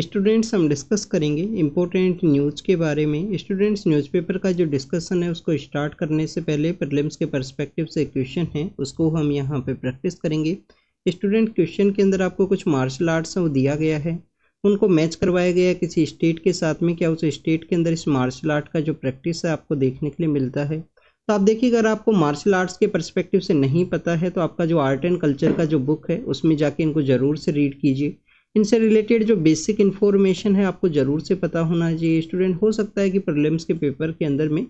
students हम discuss करेंगे important news के बारे में स्टूडेंट्स न्यूज़पेपर का जो डिस्कशन है उसको स्टार्ट करने से पहले प्रलिम्स के पर्सपेक्टिव से क्वेश्चन है उसको हम यहाँ पे प्रैक्टिस करेंगे स्टूडेंट क्वेश्चन के अंदर आपको कुछ मार्शल आर्ट्स वो दिया गया है उनको मैच करवाया गया है किसी स्टेट के साथ में क्या उस स्टेट के अंदर इस मार्शल आर्ट का जो प्रैक्टिस है आपको देखने के लिए मिलता है तो आप देखिए अगर आपको मार्शल आर्ट्स के पर्सपेक्टिव से नहीं पता है तो आपका जो आर्ट एंड कल्चर का जो बुक है उसमें जाके इनको ज़रूर से रीड कीजिए इनसे रिलेटेड जो बेसिक इन्फॉर्मेशन है आपको ज़रूर से पता होना चाहिए स्टूडेंट हो सकता है कि प्रॉब्लम्स के पेपर के अंदर में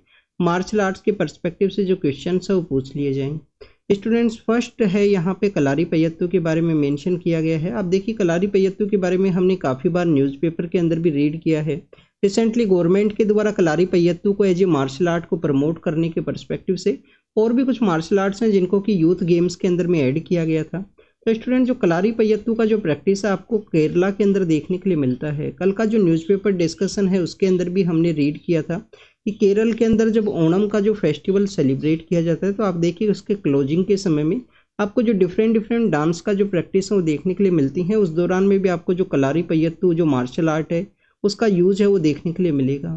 मार्शल आर्ट्स के पर्सपेक्टिव से जो क्वेश्चन है वो पूछ लिए जाएंगे स्टूडेंट्स फर्स्ट है यहाँ पे कलारी पैयत्तू के बारे में मेंशन किया गया है आप देखिए कलारी पैयत्तू के बारे में हमने काफ़ी बार न्यूज़पेपर के अंदर भी रीड किया है रिसेंटली गवर्नमेंट के द्वारा कलारी पैयत्तू को एज ए मार्शल आर्ट को प्रमोट करने के परस्पेक्टिव से और भी कुछ मार्शल आर्ट्स हैं जिनको कि यूथ गेम्स के अंदर में ऐड किया गया था तो स्टूडेंट जो कलारी पयत्तू का जो प्रैक्टिस है आपको केरला के अंदर देखने के लिए मिलता है कल का जो न्यूज़पेपर डिस्कशन है उसके अंदर भी हमने रीड किया था कि केरल के अंदर जब ओणम का जो फेस्टिवल सेलिब्रेट किया जाता है तो आप देखिए उसके क्लोजिंग के समय में आपको जो डिफरेंट डिफरेंट डांस का जो प्रैक्टिस है वो देखने के लिए मिलती है उस दौरान में भी आपको जो कलारी पयत्तू जो मार्शल आर्ट है उसका यूज है वो देखने के लिए मिलेगा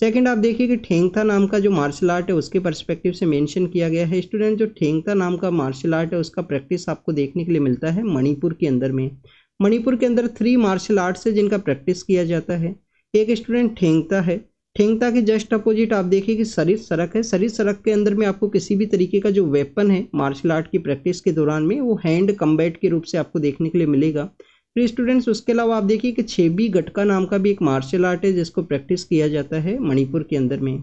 सेकंड आप देखिए कि ठेंगथा नाम का जो मार्शल आर्ट है उसके पर्सपेक्टिव से मेंशन किया गया है स्टूडेंट जो ठेंगथा नाम का मार्शल आर्ट है उसका प्रैक्टिस आपको देखने के लिए मिलता है मणिपुर के अंदर में मणिपुर के अंदर थ्री मार्शल आर्ट्स है जिनका प्रैक्टिस किया जाता है एक स्टूडेंट ठेंगता है ठेंगता के जस्ट अपोजिट आप देखिए कि सरित सड़क है सरित सड़क के अंदर में आपको किसी भी तरीके का जो वेपन है मार्शल आर्ट की प्रैक्टिस के दौरान में वो हैंड कम्बैट के रूप से आपको देखने के लिए मिलेगा फिर स्टूडेंट्स उसके अलावा आप देखिए कि छेबी गटका नाम का भी एक मार्शल आर्ट है जिसको प्रैक्टिस किया जाता है मणिपुर के अंदर में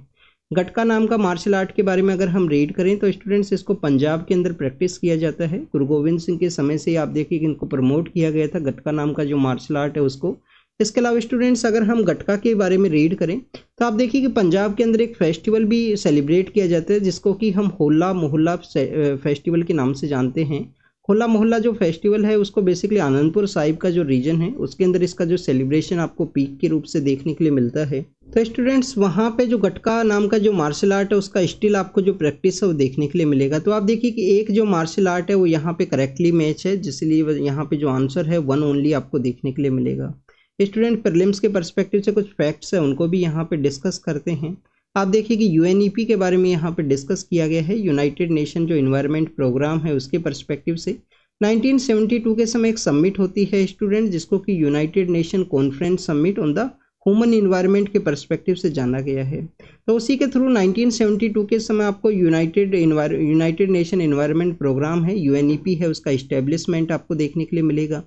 गटका नाम का मार्शल आर्ट के बारे में अगर हम रीड करें तो स्टूडेंट्स इसको पंजाब के अंदर प्रैक्टिस किया जाता है गुरु गोविंद सिंह के समय से आप देखिए कि इनको प्रमोट किया गया था गटका नाम का जो मार्शल आर्ट है उसको इसके अलावा स्टूडेंट्स अगर हम गटका के बारे में रीड करें तो आप देखिए कि पंजाब के अंदर एक फेस्टिवल भी सेलिब्रेट किया जाता है जिसको कि हम होला मोहल्ला फेस्टिवल के नाम से जानते हैं होला मोहल्ला जो फेस्टिवल है उसको बेसिकली आनंदपुर साहिब का जो रीजन है उसके अंदर इसका जो सेलिब्रेशन आपको पीक के रूप से देखने के लिए मिलता है तो स्टूडेंट्स वहाँ पे जो गटका नाम का जो मार्शल आर्ट है उसका स्टिल आपको जो प्रैक्टिस है वो देखने के लिए मिलेगा तो आप देखिए कि एक जो मार्शल आर्ट है वो यहाँ पे करेक्टली मैच है जिसलिए यहाँ पे जो आंसर है वन ओनली आपको देखने के लिए मिलेगा स्टूडेंट प्रिलिम्स के परस्पेक्टिव से कुछ फैक्ट्स हैं उनको भी यहाँ पे डिस्कस करते हैं आप देखिए कि यूएनईपी e के बारे में यहाँ पर डिस्कस किया गया है यूनाइटेड नेशन जो इन्वायरमेंट प्रोग्राम है उसके परस्पेक्टिव से 1972 के समय एक सम्मिट होती है स्टूडेंट जिसको कि United Nation conference summit on the human environment के परस्पेक्टिव से जाना गया है तो उसी के थ्रू 1972 के समय आपको United United Nation environment programme है यूएनईपी e है उसका इस्टेब्लिशमेंट आपको देखने के लिए मिलेगा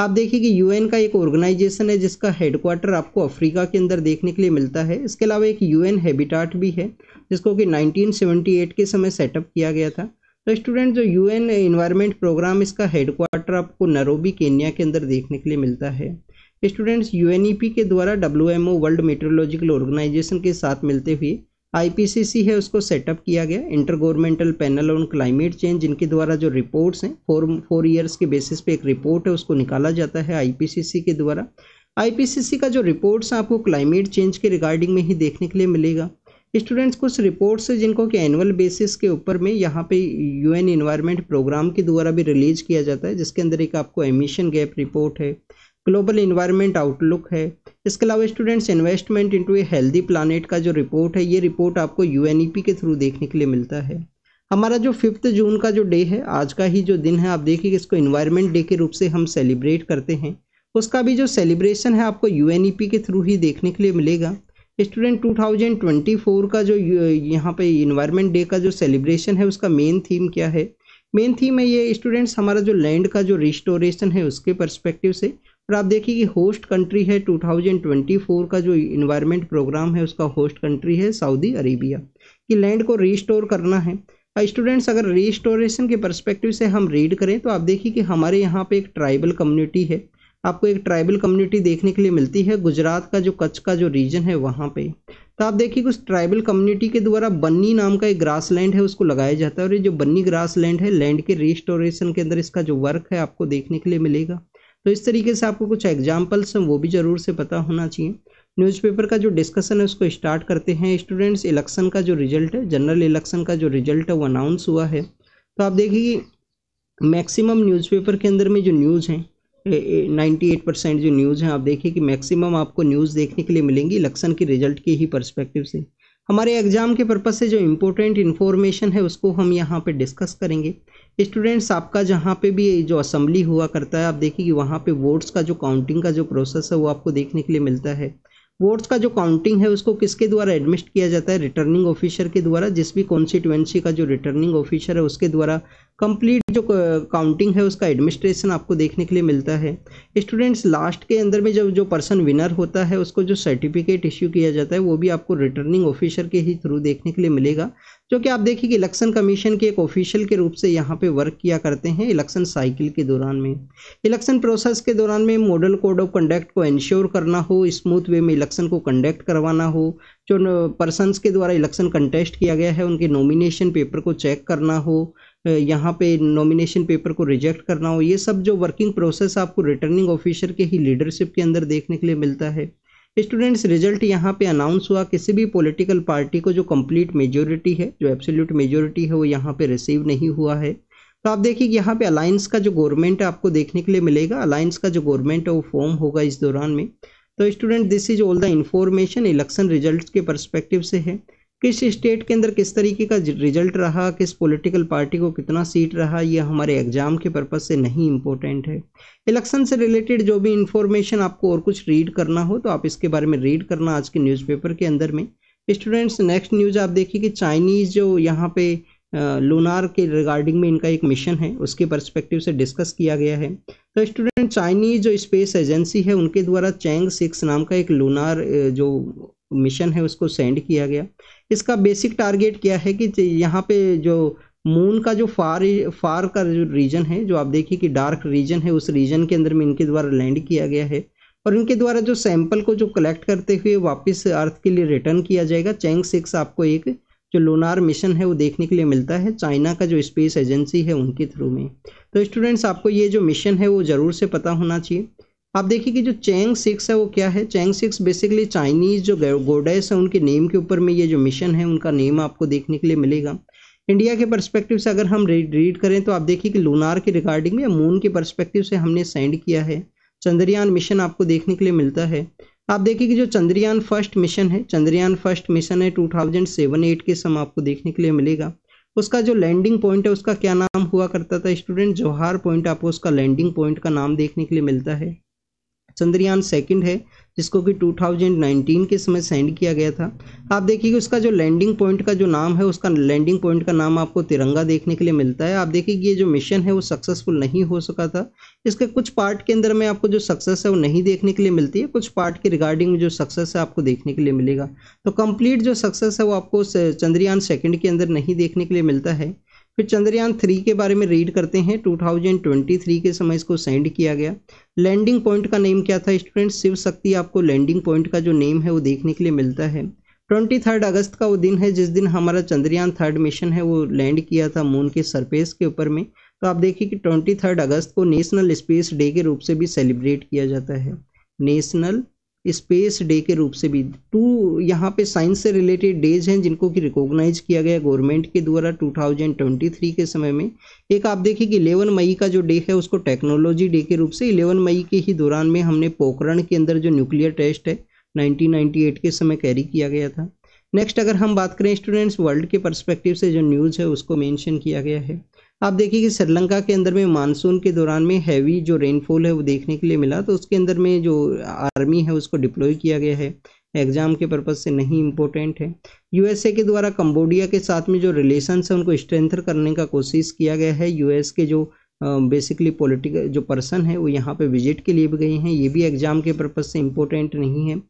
आप देखिए कि यूएन का एक ऑर्गेनाइजेशन है जिसका हेडक्वार्टर आपको अफ्रीका के अंदर देखने के लिए मिलता है इसके अलावा एक यूएन हैबिटाट भी है जिसको कि 1978 के समय सेटअप किया गया था तो स्टूडेंट जो यूएन एनवायरनमेंट प्रोग्राम इसका हेडक्वार्टर आपको नरोबी केन्या के अंदर देखने के लिए मिलता है स्टूडेंट्स यूएनईपी e के द्वारा डब्ल्यूएमओ वर्ल्ड मेट्रोलॉजिकल ऑर्गेनाइजेशन के साथ मिलते हुए आईपीसीसी है उसको सेटअप किया गया intergovernmental panel on climate change जिनके द्वारा जो रिपोर्ट्स हैं फोर फोर ईयर्स के बेसिस पे एक रिपोर्ट है उसको निकाला जाता है आईपीसीसी के द्वारा आईपीसीसी का जो रिपोर्ट्स आपको क्लाइमेट चेंज के रिगार्डिंग में ही देखने के लिए मिलेगा स्टूडेंट्स कुछ रिपोर्ट्स हैं जिनको कि एनुअल बेसिस के ऊपर में यहाँ पे यूएन एन प्रोग्राम के द्वारा भी रिलीज किया जाता है जिसके अंदर एक आपको एमिशन गैप रिपोर्ट है ग्लोबल इन्वायरमेंट आउटलुक है इसके अलावा students investment into a healthy planet का जो रिपोर्ट है ये रिपोर्ट आपको यू के थ्रू देखने के लिए मिलता है हमारा जो फिफ्थ जून का जो डे है आज का ही जो दिन है आप देखिए इसको इन्वायरमेंट डे के रूप से हम सेलिब्रेट करते हैं उसका भी जो सेलिब्रेशन है आपको यू के थ्रू ही देखने के लिए मिलेगा स्टूडेंट 2024 का जो यहाँ पे इन्वायरमेंट डे का जो सेलिब्रेशन है उसका मेन थीम क्या है मेन थीम है ये स्टूडेंट्स हमारा जो लैंड का जो रिस्टोरेशन है उसके परस्पेक्टिव से और आप देखिए कि होस्ट कंट्री है 2024 का जो इन्वायरमेंट प्रोग्राम है उसका होस्ट कंट्री है सऊदी अरेबिया कि लैंड को रीस्टोर करना है स्टूडेंट्स अगर रिस्टोरेशन के परस्पेक्टिव से हम रीड करें तो आप देखिए कि हमारे यहाँ पे एक ट्राइबल कम्युनिटी है आपको एक ट्राइबल कम्युनिटी देखने के लिए मिलती है गुजरात का जो कच्छ का जो रीजन है वहाँ पे तो आप देखिए उस ट्राइबल कम्युनिटी के द्वारा बन्नी नाम का एक ग्रास लैंड है उसको लगाया जाता है और ये जो बन्नी ग्रास लैंड है लैंड के रिस्टोरेशन के अंदर इसका जो वर्क है आपको देखने के लिए मिलेगा तो इस तरीके से आपको कुछ एग्जाम्पल्स हैं वो भी ज़रूर से पता होना चाहिए न्यूज़पेपर का जो डिस्कशन है उसको स्टार्ट करते हैं स्टूडेंट्स इलेक्शन का जो रिजल्ट है जनरल इलेक्शन का जो रिजल्ट है वो अनाउंस हुआ है तो आप देखिए मैक्सिमम न्यूज़पेपर के अंदर में जो न्यूज़ हैं एट परसेंट जो न्यूज़ हैं आप देखिए कि मैक्सिमम आपको न्यूज़ देखने के लिए मिलेंगी इलेक्शन के रिजल्ट के ही परस्पेक्टिव से हमारे एग्ज़ाम के पर्पज़ से जो इम्पोर्टेंट इन्फॉर्मेशन है उसको हम यहाँ पे डिस्कस करेंगे स्टूडेंट्स आपका जहाँ पे भी जो असम्बली हुआ करता है आप देखिए कि वहाँ पे वोट्स का जो काउंटिंग का जो प्रोसेस है वो आपको देखने के लिए मिलता है वोट्स का जो काउंटिंग है उसको किसके द्वारा एडमिट किया जाता है रिटर्निंग ऑफिसर के द्वारा जिस भी कॉन्स्टिट्युएंसी का जो रिटर्निंग ऑफिसर है उसके द्वारा कंप्लीट काउंटिंग है उसका एडमिनिस्ट्रेशन आपको देखने के लिए मिलता है स्टूडेंट्स लास्ट के अंदर में जब जो पर्सन विनर होता है उसको जो सर्टिफिकेट इश्यू किया जाता है वो भी आपको रिटर्निंग ऑफिसर के ही थ्रू देखने के लिए मिलेगा जो कि आप देखिए कि इलेक्शन कमीशन के एक ऑफिशियल के रूप से यहाँ पे वर्क किया करते हैं इलेक्शन साइकिल के दौरान में इलेक्शन प्रोसेस के दौरान में मॉडल कोड ऑफ कंडक्ट को इंश्योर करना हो स्मूथ वे में इलेक्शन को कंडक्ट करवाना हो जो पर्सनस के द्वारा इलेक्शन कंटेस्ट किया गया है उनके नॉमिनेशन पेपर को चेक करना हो यहाँ पे नॉमिनेशन पेपर को रिजेक्ट करना हो ये सब जो वर्किंग प्रोसेस आपको रिटर्निंग ऑफिसर के ही लीडरशिप के अंदर देखने के लिए मिलता है स्टूडेंट्स रिजल्ट यहाँ पे अनाउंस हुआ किसी भी पॉलिटिकल पार्टी को जो कंप्लीट मेजोरिटी है जो एब्सोल्यूट मेजोरिटी है वो यहाँ पे रिसीव नहीं हुआ है तो आप देखिए यहाँ पे अलायंस का जो गवर्नमेंट है आपको देखने के लिए मिलेगा अलायंस का जो गवर्नमेंट है वो फॉर्म होगा इस दौरान में तो student this is all the information election result के परस्पेक्टिव से है किस स्टेट के अंदर किस तरीके का रिजल्ट रहा किस पॉलिटिकल पार्टी को कितना सीट रहा ये हमारे एग्ज़ाम के पर्पज़ से नहीं इम्पोर्टेंट है इलेक्शन से रिलेटेड जो भी इन्फॉर्मेशन आपको और कुछ रीड करना हो तो आप इसके बारे में रीड करना आज के न्यूज़पेपर के अंदर में स्टूडेंट्स नेक्स्ट न्यूज़ आप देखिए कि चाइनीज़ जो यहाँ पे लूनार के रिगार्डिंग में इनका एक मिशन है उसके परस्पेक्टिव से डिस्कस किया गया है तो स्टूडेंट चाइनीज जो स्पेस एजेंसी है उनके द्वारा चैंग सिक्स नाम का एक लूनार जो मिशन है उसको सेंड किया गया इसका बेसिक टारगेट क्या है कि यहाँ पे जो मून का जो फार फार का जो रीजन है जो आप देखिए कि डार्क रीजन है उस रीजन के अंदर में इनके द्वारा लैंड किया गया है और इनके द्वारा जो सैंपल को जो कलेक्ट करते हुए वापस अर्थ के लिए रिटर्न किया जाएगा चैंग सिक्स आपको एक जो लोनार मिशन है वो देखने के लिए मिलता है चाइना का जो स्पेस एजेंसी है उनके थ्रू में तो स्टूडेंट्स आपको ये जो मिशन है वो ज़रूर से पता होना चाहिए आप देखिए कि जो चैंग सिक्स है वो क्या है चैंग सिक्स बेसिकली चाइनीज़ जो गोडेस है उनके नेम के ऊपर में ये जो मिशन है उनका नेम आपको देखने के लिए मिलेगा इंडिया के परस्पेक्टिव से अगर हम रीड रीड करें तो आप देखिए कि लूनार के रिगार्डिंग में मून के परस्पेक्टिव से हमने सेंड किया है चंद्रयान मिशन आपको देखने के लिए मिलता है आप देखिए कि जो चंद्रयान फर्स्ट मिशन है चंद्रयान फर्स्ट मिशन है टू थाउजेंड सेवन एट के समय आपको देखने के लिए मिलेगा उसका जो लैंडिंग पॉइंट है उसका क्या नाम हुआ करता था स्टूडेंट जोहार पॉइंट आपको उसका लैंडिंग पॉइंट का नाम देखने के लिए मिलता है चंद्रयान सेकंड है जिसको कि 2019 के समय सेंड किया गया था आप देखिए कि उसका जो लैंडिंग पॉइंट का जो नाम है उसका लैंडिंग पॉइंट का नाम आपको तिरंगा देखने के लिए मिलता है आप देखिए कि ये जो मिशन है वो सक्सेसफुल नहीं हो सका था इसके कुछ पार्ट के अंदर में आपको जो सक्सेस है वो नहीं देखने के लिए मिलती है कुछ पार्ट के रिगार्डिंग जो सक्सेस है आपको देखने के लिए मिलेगा तो कम्प्लीट जो सक्सेस है वो आपको चंद्रयान सेकेंड के अंदर नहीं देखने के लिए मिलता है फिर चंद्रयान थ्री के बारे में रीड करते हैं 2023 के समय इसको सेंड किया गया लैंडिंग पॉइंट का नेम क्या था स्टूडेंट शिव शक्ति आपको लैंडिंग पॉइंट का जो नेम है वो देखने के लिए मिलता है ट्वेंटी थर्ड अगस्त का वो दिन है जिस दिन हमारा चंद्रयान थर्ड मिशन है वो लैंड किया था मून के सरफेस के ऊपर में तो आप देखिए कि ट्वेंटी थर्ड अगस्त को नेशनल स्पेस डे के रूप से भी सेलिब्रेट किया जाता है नेशनल स्पेस डे के रूप से भी टू यहाँ पे साइंस से रिलेटेड डेज हैं जिनको कि रिकॉग्नाइज किया गया गवर्नमेंट के द्वारा 2023 के समय में एक आप देखिए कि 11 मई का जो डे है उसको टेक्नोलॉजी डे के रूप से 11 मई के ही दौरान में हमने पोखरण के अंदर जो न्यूक्लियर टेस्ट है 1998 के समय कैरी किया गया था नेक्स्ट अगर हम बात करें स्टूडेंट्स वर्ल्ड के परस्पेक्टिव से जो न्यूज़ है उसको मैंशन किया गया है आप देखिए कि श्रीलंका के अंदर में मानसून के दौरान में हैवी जो रेनफॉल है वो देखने के लिए मिला तो उसके अंदर में जो आर्मी है उसको डिप्लॉय किया गया है एग्ज़ाम के पर्पज़ से नहीं इम्पोर्टेंट है यूएसए के द्वारा कम्बोडिया के साथ में जो रिलेशन है उनको स्ट्रेंथन करने का कोशिश किया गया है यूएस के जो बेसिकली uh, पॉलिटिकल जो पर्सन है वो यहाँ पे विजिट के लिए भी गए हैं ये भी एग्ज़ाम के पर्पज़ से इम्पोर्टेंट नहीं है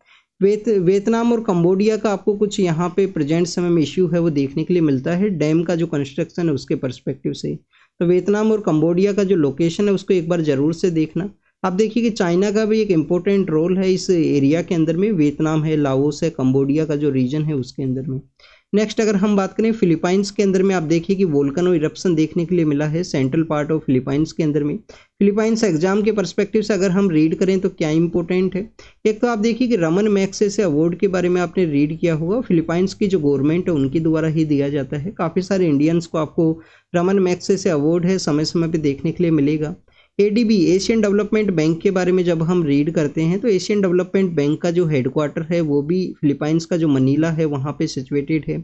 वेत वियतनाम और कम्बोडिया का आपको कुछ यहाँ पे प्रेजेंट समय में इश्यू है वो देखने के लिए मिलता है डैम का जो कंस्ट्रक्शन है उसके परस्पेक्टिव से तो वियतनाम और कम्बोडिया का जो लोकेशन है उसको एक बार ज़रूर से देखना आप देखिए कि चाइना का भी एक इम्पोर्टेंट रोल है इस एरिया के अंदर में वियतनाम है लाओस है कम्बोडिया का जो रीजन है उसके अंदर में नेक्स्ट अगर हम बात करें फिलीपाइंस के अंदर में आप देखिए कि वोल्कनो इरप्शन देखने के लिए मिला है सेंट्रल पार्ट ऑफ फिलीपाइंस के अंदर में फिलीपाइंस एग्जाम के परस्पेक्टिव से अगर हम रीड करें तो क्या इंपॉर्टेंट है एक तो आप देखिए कि रमन मैक्से से अवार्ड के बारे में आपने रीड किया होगा फिलीपाइंस की जो गवर्नमेंट है उनके द्वारा ही दिया जाता है काफ़ी सारे इंडियंस को आपको रमन मैक्से से अवार्ड है समय समय पर देखने के लिए मिलेगा एडीबी एशियन डेवलपमेंट बैंक के बारे में जब हम रीड करते हैं तो एशियन डेवलपमेंट बैंक का जो हेडक्वार्टर है वो भी फिलीपाइंस का जो मनीला है वहाँ पे सिचुएटेड है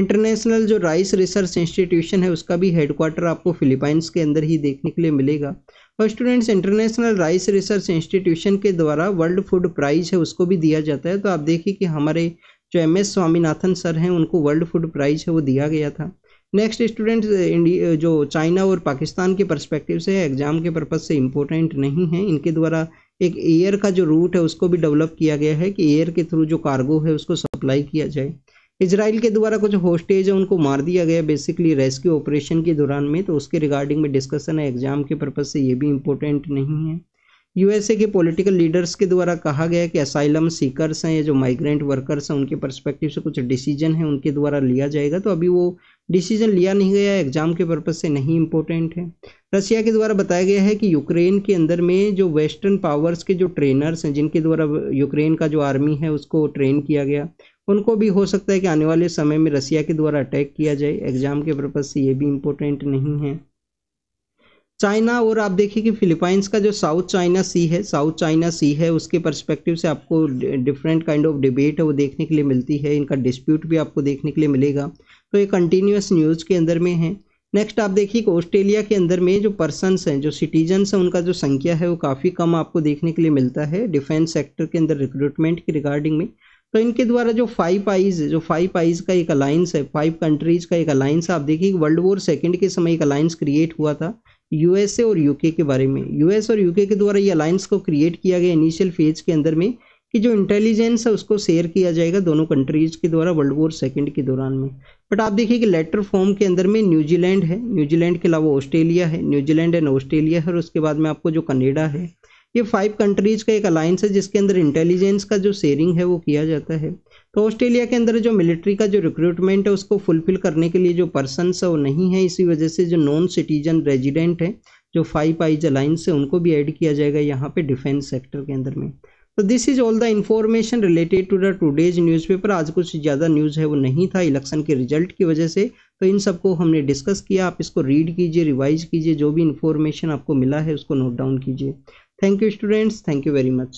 इंटरनेशनल जो राइस रिसर्च इंस्टीट्यूशन है उसका भी हेडक्वार्टर आपको फिलीपाइंस के अंदर ही देखने के लिए मिलेगा और students international rice research institution के द्वारा वर्ल्ड फूड प्राइज़ है उसको भी दिया जाता है तो आप देखिए कि हमारे जो एम एस स्वामीनाथन सर हैं उनको वर्ल्ड फूड प्राइज़ है वो दिया गया था नेक्स्ट स्टूडेंट्स इंडिया जो चाइना और पाकिस्तान के परस्पेक्टिव से एग्ज़ाम के पर्पज़ से इम्पोर्टेंट नहीं है इनके द्वारा एक एयर का जो रूट है उसको भी डेवलप किया गया है कि एयर के थ्रू जो कार्गो है उसको सप्लाई किया जाए इसराइल के द्वारा कुछ होस्टेज है उनको मार दिया गया बेसिकली रेस्क्यू ऑपरेशन के दौरान में तो उसके रिगार्डिंग में डिस्कशन है एग्ज़ाम के पर्पज़ से ये भी इम्पोर्टेंट नहीं है यूएसए के पॉलिटिकल लीडर्स के द्वारा कहा गया कि असाइलम सीकर्स हैं या जो माइग्रेंट वर्कर्स हैं उनके परस्पेक्टिव से कुछ डिसीजन है उनके द्वारा लिया जाएगा तो अभी वो डिसीजन लिया नहीं गया एग्जाम के पर्पज से नहीं इम्पोर्टेंट है रसिया के द्वारा बताया गया है कि यूक्रेन के अंदर में जो वेस्टर्न पावर्स के जो ट्रेनर्स हैं जिनके द्वारा यूक्रेन का जो आर्मी है उसको ट्रेन किया गया उनको भी हो सकता है कि आने वाले समय में रसिया के द्वारा अटैक किया जाए एग्जाम के पर्पज से ये भी इम्पोर्टेंट नहीं है चाइना और आप देखिए कि फिलीपाइंस का जो साउथ चाइना सी है साउथ चाइना सी है उसके पर्सपेक्टिव से आपको डिफरेंट काइंड ऑफ डिबेट है वो देखने के लिए मिलती है इनका डिस्प्यूट भी आपको देखने के लिए मिलेगा तो ये कंटिन्यूस न्यूज़ के अंदर में है नेक्स्ट आप देखिए कि ऑस्ट्रेलिया के अंदर में जो पर्सनस हैं जो सिटीजन्स हैं उनका जो संख्या है वो काफ़ी कम आपको देखने के लिए मिलता है डिफेंस सेक्टर के अंदर रिक्रूटमेंट के रिगार्डिंग में तो इनके द्वारा जो फाइव आइज जो फाइव आईज का एक अलायंस है फाइव कंट्रीज का एक अलायंस आप देखिए वर्ल्ड वॉर सेकेंड के समय एक अलायंस क्रिएट हुआ था यूएसए और यूके के बारे में यूएस और यूके के द्वारा ये अलायंस को क्रिएट किया गया इनिशियल फेज के अंदर में कि जो इंटेलिजेंस है उसको शेयर किया जाएगा दोनों कंट्रीज़ के द्वारा वर्ल्ड वॉर सेकेंड के दौरान में बट आप देखिए कि लेटर फॉर्म के अंदर में न्यूजीलैंड है न्यूजीलैंड के अलावा ऑस्ट्रेलिया है न्यूजीलैंड एंड ऑस्ट्रेलिया है और उसके बाद में आपको जो कनेडा है ये फाइव कंट्रीज का एक अलायंस है जिसके अंदर इंटेलिजेंस का जो शेयरिंग है वो किया जाता है तो ऑस्ट्रेलिया के अंदर जो मिलिट्री का जो रिक्रूटमेंट है उसको फुलफिल करने के लिए जो पर्सनस है वो नहीं है इसी वजह से जो नॉन सिटीजन रेजिडेंट हैं जो फाइव आइज अलाइंस है उनको भी ऐड किया जाएगा यहाँ पे डिफेंस सेक्टर के अंदर में तो this is all the information related to the today's newspaper आज कुछ ज़्यादा न्यूज़ है वो नहीं था इलेक्शन के रिजल्ट की वजह से तो इन सबको हमने डिस्कस किया आप इसको रीड कीजिए रिवाइज कीजिए जो भी इन्फॉर्मेशन आपको मिला है उसको नोट डाउन कीजिए thank you students thank you very much